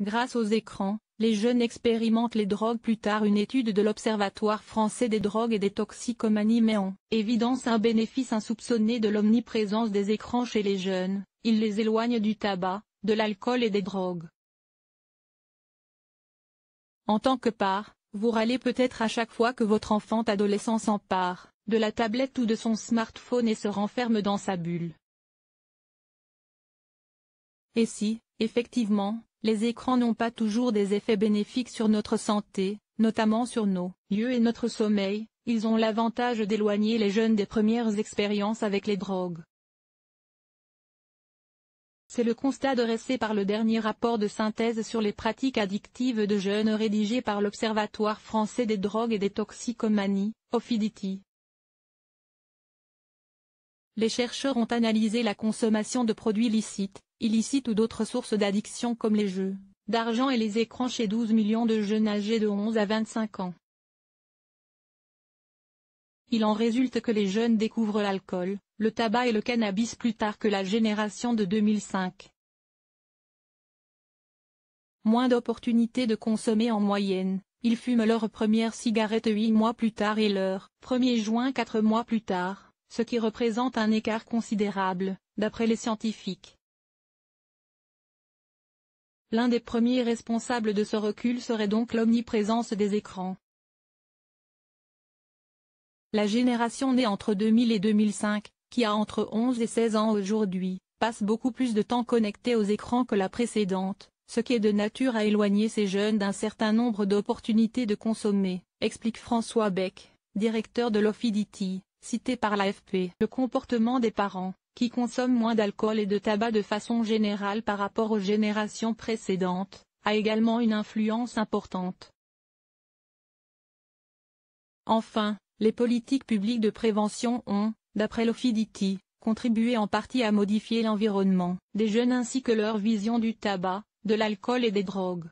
Grâce aux écrans, les jeunes expérimentent les drogues plus tard une étude de l'Observatoire français des drogues et des toxicomanies met en évidence un bénéfice insoupçonné de l'omniprésence des écrans chez les jeunes, Ils les éloignent du tabac, de l'alcool et des drogues. En tant que part, vous râlez peut-être à chaque fois que votre enfant adolescent s'empare de la tablette ou de son smartphone et se renferme dans sa bulle. Et si, effectivement, les écrans n'ont pas toujours des effets bénéfiques sur notre santé, notamment sur nos yeux et notre sommeil, ils ont l'avantage d'éloigner les jeunes des premières expériences avec les drogues. C'est le constat dressé par le dernier rapport de synthèse sur les pratiques addictives de jeunes rédigé par l'Observatoire français des drogues et des toxicomanies, Ofiditi. Les chercheurs ont analysé la consommation de produits licites, illicites ou d'autres sources d'addiction comme les jeux d'argent et les écrans chez 12 millions de jeunes âgés de 11 à 25 ans. Il en résulte que les jeunes découvrent l'alcool, le tabac et le cannabis plus tard que la génération de 2005. Moins d'opportunités de consommer en moyenne, ils fument leur première cigarette 8 mois plus tard et leur 1er juin 4 mois plus tard ce qui représente un écart considérable, d'après les scientifiques. L'un des premiers responsables de ce recul serait donc l'omniprésence des écrans. La génération née entre 2000 et 2005, qui a entre 11 et 16 ans aujourd'hui, passe beaucoup plus de temps connectée aux écrans que la précédente, ce qui est de nature à éloigner ces jeunes d'un certain nombre d'opportunités de consommer, explique François Beck, directeur de l'Ofidity, cité par l'AFP. Le comportement des parents, qui consomment moins d'alcool et de tabac de façon générale par rapport aux générations précédentes, a également une influence importante. Enfin, les politiques publiques de prévention ont, d'après l'OFIDITI, contribué en partie à modifier l'environnement des jeunes ainsi que leur vision du tabac, de l'alcool et des drogues.